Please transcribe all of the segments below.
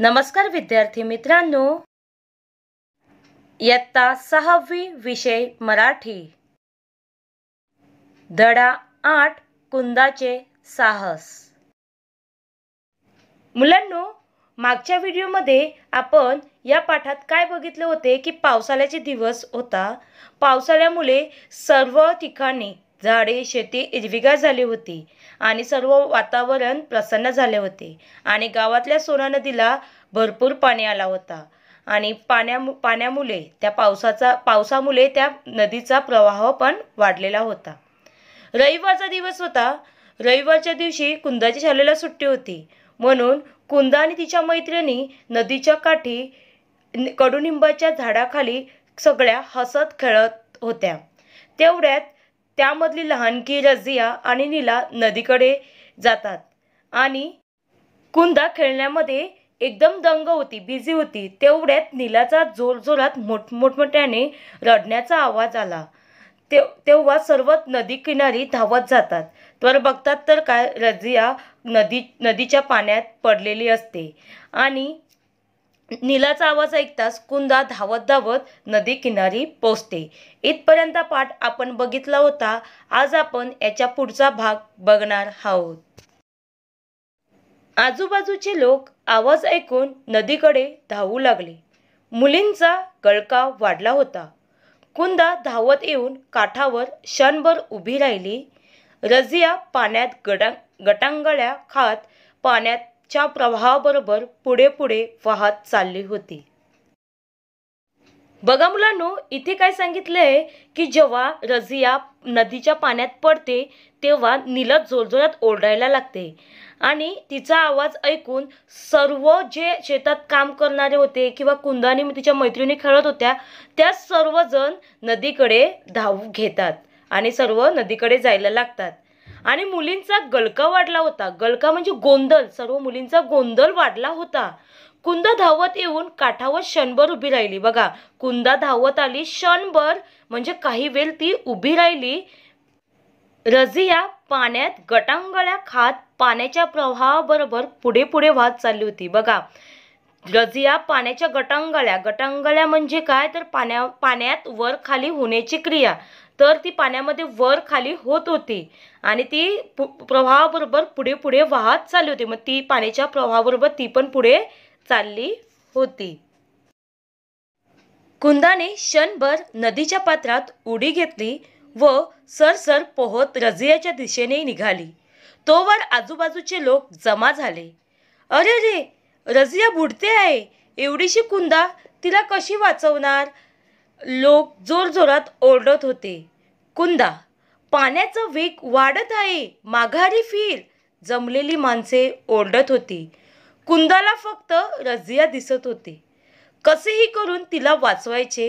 नमस्कार विद्यार्थी मित्रांनो इयत्ता सहावी विषय मराठी धडा आठ कुंदाचे साहस मुलांनो मागच्या व्हिडिओमध्ये आपण या पाठात काय बघितले होते की पावसाळ्याचे दिवस होता पावसाळ्यामुळे सर्व ठिकाणी झाडे शेती हिरवीगार झाली होती आणि सर्व वातावरण प्रसन्न झाले होते आणि गावातल्या सोना नदीला भरपूर पाणी आला होता आणि पाण्या पाण्यामुळे त्या पावसाचा पावसामुळे त्या नदीचा प्रवाह पण वाढलेला होता रविवारचा दिवस होता रविवारच्या दिवशी कुंदाची शाळेला सुट्टी होती म्हणून कुंदा आणि तिच्या मैत्रिणी नदीच्या काठी कडुनिंबाच्या झाडाखाली सगळ्या हसत खेळत होत्या तेवढ्यात त्यामधली लहानकी रजिया आणि नीला नदीकडे जातात आणि कुंदा खेळण्यामध्ये एकदम दंग होती बिझी होती तेवढ्यात नीलाचा जोरजोरात मोठमोठ्याने रडण्याचा आवाज आला ते तेव्हा सर्व नदी किनारी धावत जातात तर बघतात तर काय रजिया नदी नदीच्या पाण्यात पडलेली असते आणि नीलाचा आवाज ऐकताच कुंदा धावत धावत नदी किनारी पोचते इथपर्यंत पाठ आपण बघितला होता आज आपण याच्या पुढचा भाग बघणार आहोत आजूबाजूचे लोक आवाज ऐकून नदीकडे धावू लागले मुलींचा गळका वाढला होता कुंदा धावत येऊन काठावर क्षणभर उभी राहिली रजिया पाण्यात गटांगळ्या खात पाण्यात च्या प्रवाहाबरोबर पुढे पुढे वाहत चालली होती बघा मुलांनो इथे काय सांगितले आहे की जेव्हा रजिया नदीच्या पाण्यात पडते तेव्हा निलत जोरजोरात ओरडायला लागते आणि तिचा आवाज ऐकून सर्व जे शेतात काम करणारे होते किंवा कुंदाने तिच्या मैत्रिणी खेळत होत्या त्या सर्वजण नदीकडे धाव घेतात आणि सर्व नदीकडे जायला लागतात आणि मुलींचा गलका वाढला होता गलका म्हणजे गोंधळ सर्व मुलींचा गोंधळ वाढला होता कुंदा धावत येऊन काठावर क्षणभर उभी राहिली बघा कुंदा धावत आली क्षणभर म्हणजे काही वेळ ती उभी राहिली रजिया पाण्यात गटांगळ्या खात पाण्याच्या प्रवाहाबरोबर पुढे पुढे वाहत चालली होती बघा रजिया पाण्याच्या गटांगळ्या गटांगळ्या म्हणजे काय तर पाण्या पाण्यात वर खाली होण्याची क्रिया तर ती पाण्यामध्ये वर खाली होत होती आणि ती प्रवाहाबरोबर पुढे पुढे वाहत चालली होती मग ती पाण्याच्या प्रवाहाबरोबर ती पण पुढे चालली होती कुंदाने क्षणभर नदीच्या पात्रात उडी घेतली व सरसर पोहत रजियाच्या दिशेने निघाली तोवर आजूबाजूचे लोक जमा झाले अरे रे रजिया बुडते आहे एवढीशी कुंदा तिला कशी वाचवणार लोक जोरजोरात ओरडत होते कुंदा पाण्याचं वेग वाढत आहे माघारी फिर जमलेली माणसे ओरडत होती कुंदाला फक्त रजिया दिसत होती कसेही करून तिला वाचवायचे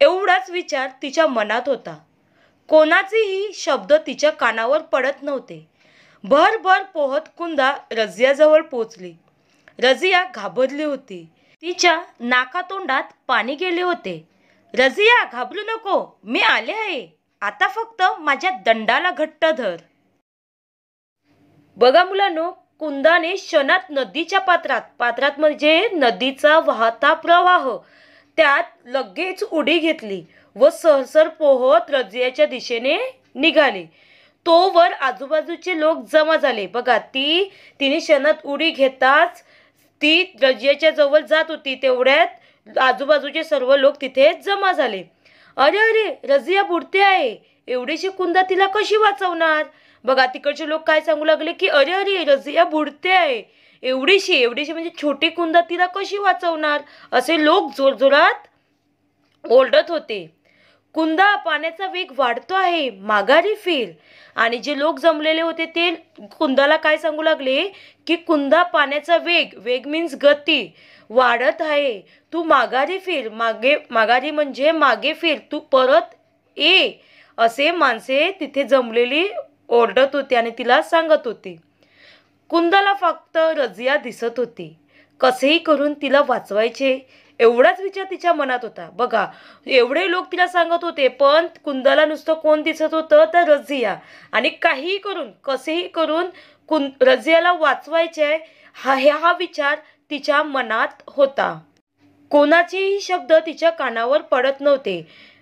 एवढाच विचार तिच्या मनात होता कोणाचेही शब्द तिच्या कानावर पडत नव्हते भरभर पोहत कुंदा रजियाजवळ पोचली रजिया घाबरली होती तिच्या नाकातोंडात पाणी गेले होते रजिया घाबरू नको मी आले आहे आता फक्त माझ्या दंडाला घट्ट धर बघा मुलांनो कुंदाने क्षणात नदीच्या पात्रात पात्रात म्हणजे नदीचा वाहता प्रवाह त्यात लगेच उडी घेतली व सहसर पोहत रजियाच्या दिशेने निघाली तोवर आजूबाजूचे लोक जमा झाले बघा ती तिने क्षणात उडी घेताच ती रजियाच्या जवळ जात होती तेवढ्यात आजूबाजूचे सर्व लोक तिथे जमा झाले अरे अरे रजिया बुडते आहे एवढीशी कुंदा तिला कशी वाचवणार बघा तिकडचे लोक काय सांगू लागले की अरे अरे रजिया बुडते आहे एवढीशी एवढीशी म्हणजे छोटी कुंदा तिला कशी वाचवणार असे लोक जोरजोरात ओरडत होते कुंदा पाण्याचा वेग वाढतो आहे माघारी फिर आणि जे लोक जमलेले होते ते कुंदाला काय सांगू लागले की कुंदा पाण्याचा वेग वेग मीन्स गती वाढत आहे तू माघारी फिर मागे माघारी म्हणजे मागे फिर तू परत ये असे माणसे तिथे जमलेली ओरडत होती आणि तिला सांगत होती कुंदाला फक्त रजिया दिसत होती कसेही करून तिला वाचवायचे एवढाच विचार तिच्या मनात होता बघा एवढे लोक तिला सांगत होते पण कुंदाला नुसतं कोण दिसत होतं तर रझिया आणि काहीही करून कसेही करून कुं रझियाला वाचवायचे हा हा विचार तिच्या मनात होता कोणाचेही शब्द तिच्या कानावर पडत नव्हते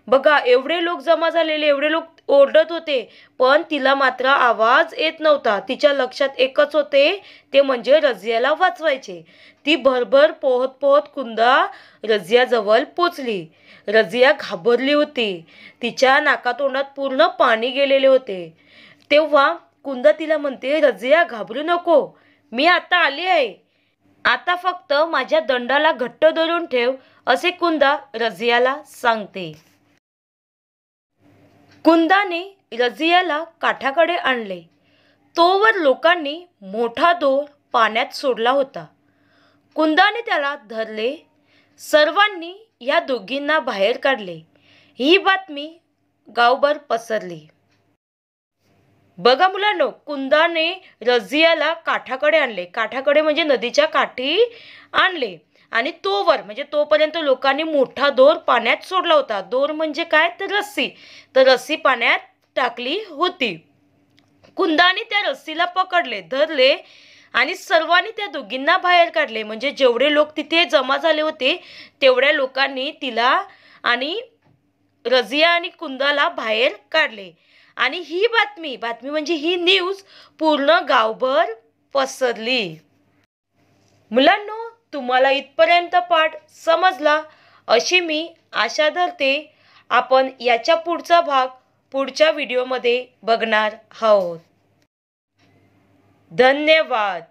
बघा एवढे लोक जमा झालेले एवढे लोक ओरडत होते पण तिला मात्र आवाज येत नव्हता तिच्या लक्षात एकच होते ते म्हणजे रजियाला वाचवायचे ती भरभर पोहत पोहत कुंदा रजियाजवळ पोचली रजिया घाबरली होती तिच्या नाकातोंडात पूर्ण पाणी गेलेले होते तेव्हा कुंदा तिला म्हणते रजिया घाबरू नको मी आता आली आहे आता फक्त माझ्या दंडाला घट्ट धरून ठेव असे कुंदा रजियाला सांगते कुंदाने रजियाला काठाकडे आणले तोवर लोकांनी मोठा दोर पाण्यात सोडला होता कुंदाने त्याला धरले सर्वांनी या दोघींना बाहेर काढले ही बातमी गावभर पसरली बघा मुलांनो कुंदाने रजियाला काठाकडे आणले काठाकडे म्हणजे नदीच्या काठी आणले आणि तोवर म्हणजे तोपर्यंत लोकांनी मोठा दोर पाण्यात सोडला होता दोर म्हणजे काय तर रस्सी तर रस्सी पाण्यात टाकली होती कुंदाने त्या रस्सीला पकडले धरले आणि सर्वांनी त्या दोघींना बाहेर काढले म्हणजे जेवढे लोक तिथे जमा झाले होते तेवढ्या लोकांनी तिला आणि रजिया आणि कुंदाला बाहेर काढले आणि ही बातमी बातमी म्हणजे ही न्यूज पूर्ण गावभर पसरली मुलांनो तुम्हाला इथपर्यंत पाठ समजला अशी मी आशा धरते आपण याच्या पुढचा भाग पुढच्या व्हिडिओमध्ये बघणार आहोत धन्यवाद